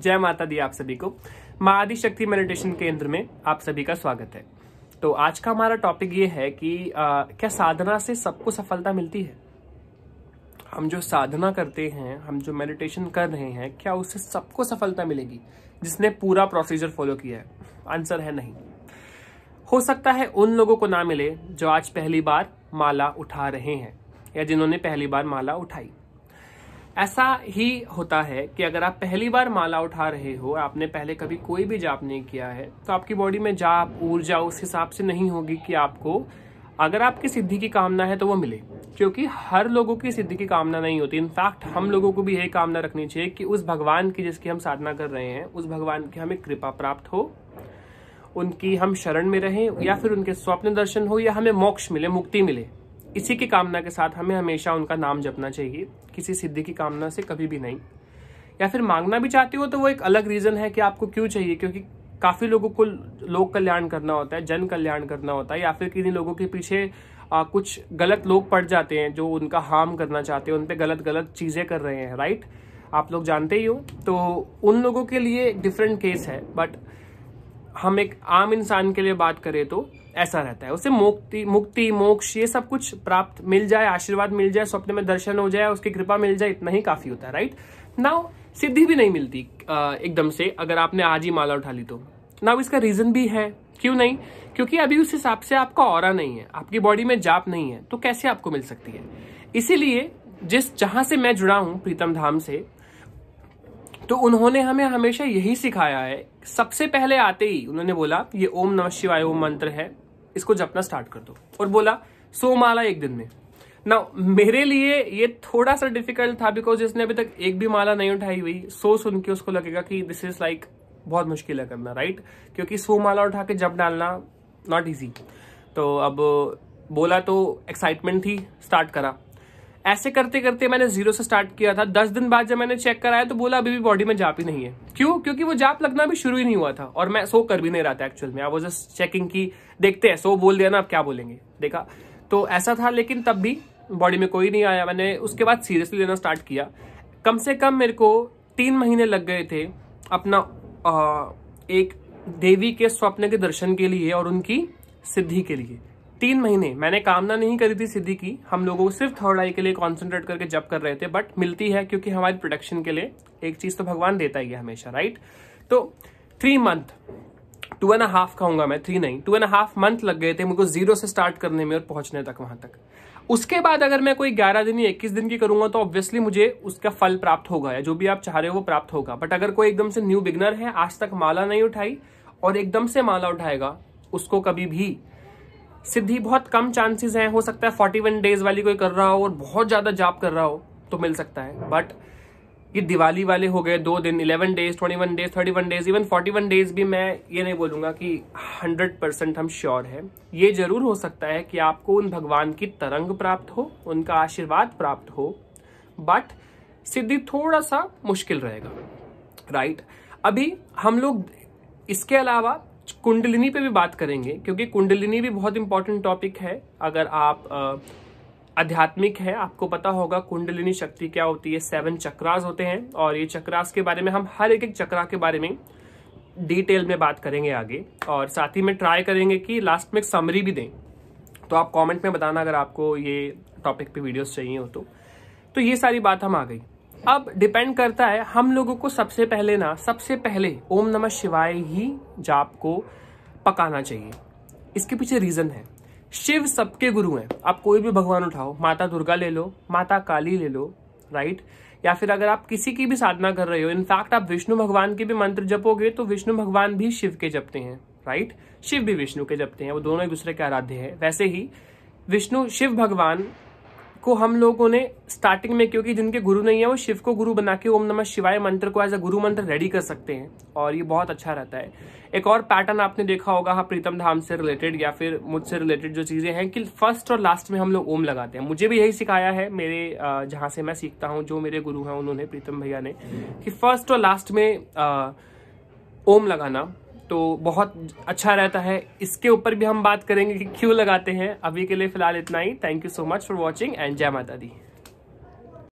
जय माता दी आप सभी को माँ आदिशक्ति मेडिटेशन केंद्र में आप सभी का स्वागत है तो आज का हमारा टॉपिक ये है कि आ, क्या साधना से सबको सफलता मिलती है हम जो साधना करते हैं हम जो मेडिटेशन कर रहे हैं क्या उससे सबको सफलता मिलेगी जिसने पूरा प्रोसीजर फॉलो किया है आंसर है नहीं हो सकता है उन लोगों को ना मिले जो आज पहली बार माला उठा रहे हैं या जिन्होंने पहली बार माला उठाई ऐसा ही होता है कि अगर आप पहली बार माला उठा रहे हो आपने पहले कभी कोई भी जाप नहीं किया है तो आपकी बॉडी में जाप ऊर्जा उस हिसाब से नहीं होगी कि आपको अगर आपकी सिद्धि की कामना है तो वो मिले क्योंकि हर लोगों की सिद्धि की कामना नहीं होती इनफैक्ट हम लोगों को भी यही कामना रखनी चाहिए कि उस भगवान की जिसकी हम साधना कर रहे हैं उस भगवान की हमें कृपा प्राप्त हो उनकी हम शरण में रहें या फिर उनके स्वप्न दर्शन हो या हमें मोक्ष मिले मुक्ति मिले इसी की कामना के साथ हमें हमेशा उनका नाम जपना चाहिए किसी सिद्धि की कामना से कभी भी नहीं या फिर मांगना भी चाहते हो तो वो एक अलग रीज़न है कि आपको क्यों चाहिए क्योंकि काफ़ी लोगों को लोक कल्याण करना होता है जन कल्याण करना होता है या फिर किन्हीं लोगों के पीछे आ, कुछ गलत लोग पड़ जाते हैं जो उनका हार्म करना चाहते हैं उन पर गलत गलत चीज़ें कर रहे हैं राइट आप लोग जानते ही हो तो उन लोगों के लिए डिफरेंट केस है बट हम एक आम इंसान के लिए बात करें तो ऐसा रहता है उसे मुक्ति मुक्ति मोक्ष ये सब कुछ प्राप्त मिल जाए आशीर्वाद मिल जाए स्वप्न में दर्शन हो जाए उसकी कृपा मिल जाए इतना ही काफी होता है राइट नाउ सिद्धि भी नहीं मिलती एकदम से अगर आपने आज ही माला उठा ली तो नाउ इसका रीजन भी है क्यों नहीं क्योंकि अभी उस हिसाब से आपका और नहीं है आपकी बॉडी में जाप नहीं है तो कैसे आपको मिल सकती है इसीलिए जिस जहां से मैं जुड़ा हूं प्रीतम धाम से तो उन्होंने हमें हमेशा यही सिखाया है सबसे पहले आते ही उन्होंने बोला ये ओम नमः शिवाय ओम मंत्र है इसको जपना स्टार्ट कर दो और बोला सो माला एक दिन में ना मेरे लिए ये थोड़ा सा डिफिकल्ट था बिकॉज इसने अभी तक एक भी माला नहीं उठाई हुई सो सुन के उसको लगेगा कि दिस इज लाइक बहुत मुश्किल है करना राइट क्योंकि सो माला उठा के जब डालना नॉट ईजी तो अब बोला तो एक्साइटमेंट थी स्टार्ट करा ऐसे करते करते मैंने जीरो से स्टार्ट किया था दस दिन बाद जब मैंने चेक कराया तो बोला अभी भी बॉडी में जाप ही नहीं है क्यों क्योंकि वो जाप लगना भी शुरू ही नहीं हुआ था और मैं सो कर भी नहीं रहा था एक्चुअल में वो जस्ट चेकिंग की देखते हैं सो बोल दिया ना आप क्या बोलेंगे देखा तो ऐसा था लेकिन तब भी बॉडी में कोई नहीं आया मैंने उसके बाद सीरियसली लेना स्टार्ट किया कम से कम मेरे को तीन महीने लग गए थे अपना आ, एक देवी के स्वप्न के दर्शन के लिए और उनकी सिद्धि के लिए तीन महीने मैंने कामना नहीं करी थी सिद्धि की हम लोगों को सिर्फ थर्ड आई के लिए कॉन्सेंट्रेट करके जब कर रहे थे बट मिलती है क्योंकि हमारी प्रोडक्शन के लिए एक चीज तो भगवान देता ही है हमेशा राइट तो three month two and half कहूंगा मैं थ्री नहीं टू एंड हाफ मंथ लग गए थे मुझको जीरो से स्टार्ट करने में और पहुंचने तक वहां तक उसके बाद अगर मैं कोई 11 दिन या 21 दिन की करूंगा तो ऑब्वियसली मुझे उसका फल प्राप्त होगा या जो भी आप चाह रहे हो वो प्राप्त होगा बट अगर कोई एकदम से न्यू बिगनर है आज तक माला नहीं उठाई और एकदम से माला उठाएगा उसको कभी भी सिद्धि बहुत कम चांसेस हैं हो सकता है फोर्टी वन डेज वाली कोई कर रहा हो और बहुत ज़्यादा जाप कर रहा हो तो मिल सकता है बट ये दिवाली वाले हो गए दो दिन eleven days twenty one days thirty one days even forty one days भी मैं ये नहीं बोलूंगा कि हंड्रेड परसेंट हम श्योर है ये जरूर हो सकता है कि आपको उन भगवान की तरंग प्राप्त हो उनका आशीर्वाद प्राप्त हो बट सिद्धि थोड़ा सा मुश्किल रहेगा राइट right? अभी हम लोग इसके अलावा कुंडलिनी पे भी बात करेंगे क्योंकि कुंडलिनी भी बहुत इंपॉर्टेंट टॉपिक है अगर आप आध्यात्मिक है आपको पता होगा कुंडलिनी शक्ति क्या होती है सेवन चक्रास होते हैं और ये चक्रास के बारे में हम हर एक एक चक्रा के बारे में डिटेल में बात करेंगे आगे और साथ ही में ट्राई करेंगे कि लास्ट में एक समरी भी दें तो आप कमेंट में बताना अगर आपको ये टॉपिक पे वीडियोस चाहिए हो तो तो ये सारी बात हम आ गई अब डिपेंड करता है हम लोगों को सबसे पहले ना सबसे पहले ओम नमः शिवाय ही जाप को पकाना चाहिए इसके पीछे रीज़न है शिव सबके गुरु हैं आप कोई भी भगवान उठाओ माता दुर्गा ले लो माता काली ले लो राइट या फिर अगर आप किसी की भी साधना कर रहे हो इनफैक्ट आप विष्णु भगवान के भी मंत्र जपोगे तो विष्णु भगवान भी शिव के जपते हैं राइट शिव भी विष्णु के जपते हैं वो दोनों एक दूसरे के आराध्य है वैसे ही विष्णु शिव भगवान को हम लोगों ने स्टार्टिंग में क्योंकि जिनके गुरु नहीं है वो शिव को गुरु बना के ओम नमः शिवाय मंत्र को एज अ गुरु मंत्र रेडी कर सकते हैं और ये बहुत अच्छा रहता है एक और पैटर्न आपने देखा होगा हाँ प्रीतम धाम से रिलेटेड या फिर मुझसे रिलेटेड जो चीज़ें हैं कि फर्स्ट और लास्ट में हम लोग ओम लगाते हैं मुझे भी यही सिखाया है मेरे जहाँ से मैं सीखता हूँ जो मेरे गुरु हैं उन्होंने प्रीतम भैया ने कि फर्स्ट और लास्ट में ओम लगाना तो बहुत अच्छा रहता है इसके ऊपर भी हम बात करेंगे कि क्यों लगाते हैं अभी के लिए फिलहाल इतना ही thank you so much for watching and जय माता दी